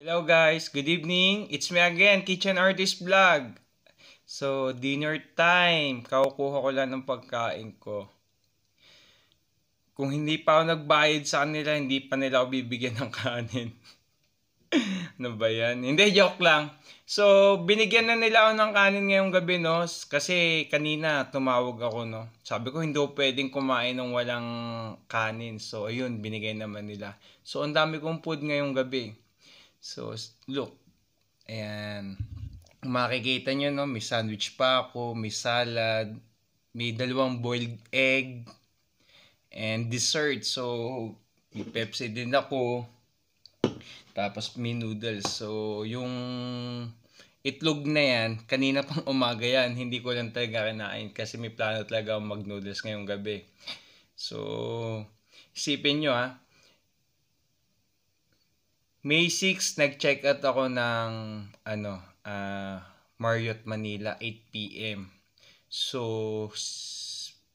Hello guys, good evening. It's me again, Kitchen Artist Vlog. So, dinner time. Kakukuha ko lang ng pagkain ko. Kung hindi pa ako nagbayad sa kanila, hindi pa nila ako bibigyan ng kanin. ano ba yan? Hindi, joke lang. So, binigyan na nila ako ng kanin ngayong gabi, no? Kasi kanina tumawag ako, no? Sabi ko, hindi ko pwedeng kumain ng walang kanin. So, ayun, binigay naman nila. So, ang dami kong food ngayong gabi So, look. Ayan. Kung makikita nyo, no, may sandwich pa ako, may salad, may dalawang boiled egg, and dessert. So, may Pepsi din ako. Tapos may noodles. So, yung itlog na yan, kanina pang umaga yan, hindi ko lang talaga kinain kasi may plano talaga mag-noodles ngayong gabi. So, isipin nyo ha, ah, may 6, nag-check out ako ng ano, uh, Marriott Manila, 8 p.m. So,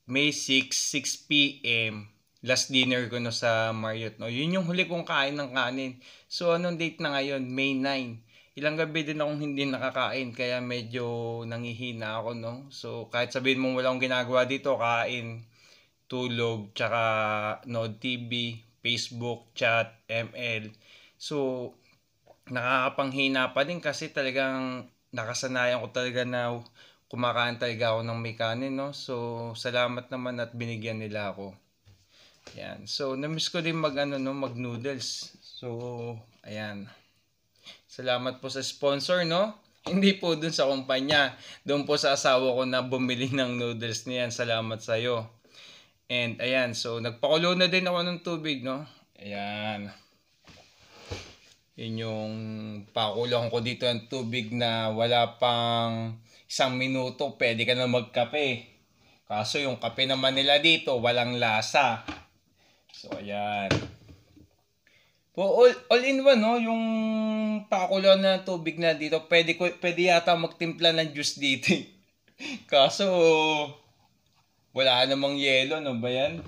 May 6, 6 p.m. Last dinner ko no sa Marriott. No? Yun yung huli kong kain ng kanin. So, anong date na ngayon? May 9. Ilang gabi din akong hindi nakakain. Kaya medyo nangihina ako. No? So, kahit sabihin mo wala akong ginagawa dito, kain, tulog, tsaka no TV, Facebook, chat, ML. So, nakakapanghina pa din kasi talagang nakasanayan ko talaga na kumakain talaga ako ng may kanin, no? So, salamat naman at binigyan nila ako. Yan. So, namiss ko din mag, ano, no, mag noodles. So, ayan. Salamat po sa sponsor, no? Hindi po dun sa kumpanya. Doon po sa asawa ko na bumili ng noodles niyan. Salamat sa'yo. And, ayan. So, nagpakulo na din ako ng tubig, no? Ayan. Yun yung pakulang ko dito ng tubig na wala pang isang minuto, pwede ka na magkape. Kaso yung kape naman nila dito, walang lasa. So, ayan. Po, all, all in one, no? Yung pakulo na tubig na dito, pwede, ko, pwede yata magtimpla ng juice dito. Eh. Kaso, wala namang yelo, no ba yan?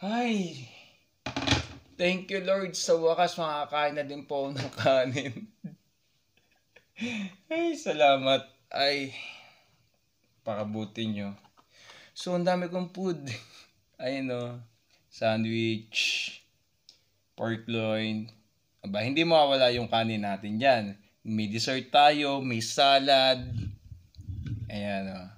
Ay, thank you Lord. Sa wakas makakain na din po ng kanin. Ay, salamat. Ay, pakabuti nyo. So, ang dami kong food. Ay, o. Oh. Sandwich. Pork loin. Aba, hindi mawawala yung kanin natin dyan. May dessert tayo, may salad. Ayan o. Oh.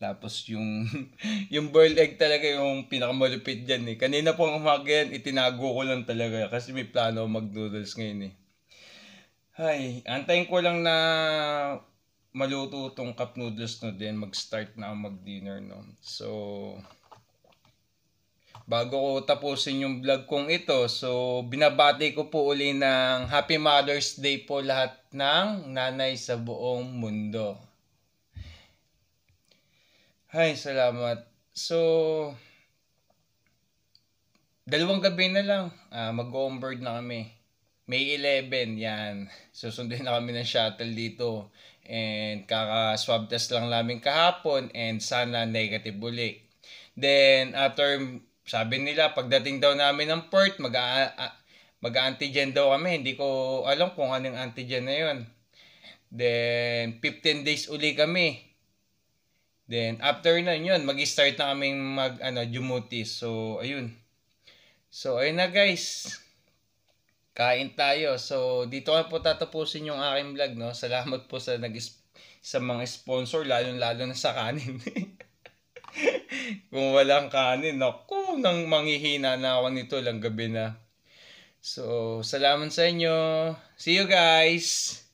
Tapos yung, yung boiled egg talaga yung pinakamalupit dyan eh. Kanina po ang umaga yan, itinago ko lang talaga kasi may plano mag-noodles ngayon eh. Ay, antayin ko lang na maluto tong cup noodles no din. Mag-start na mag-dinner no. So, bago ko tapusin yung vlog kong ito, so binabati ko po uli ng Happy Mother's Day po lahat ng nanay sa buong mundo. Hay, salamat. So, dalawang gabi na lang, uh, mag-onboard na kami. May 11, yan. Susunduin na kami ng shuttle dito. And kaka-swab test lang namin kahapon and sana negative uli. Then, after, sabi nila, pagdating daw namin ng port, mag mag-antigen daw kami. Hindi ko alam kung anong antigen na yun. Then, 15 days uli kami Then, after na yun, mag-start na kaming mag, ano, jumutis. So, ayun. So, ayun na guys. Kain tayo. So, dito ko po tatapusin yung aking vlog, no? Salamat po sa nag sa mga sponsor, lalo-lalo na sa kanin. Kung walang kanin, ako, nang manghihina na ako nito lang gabi na. So, salamat sa inyo. See you guys!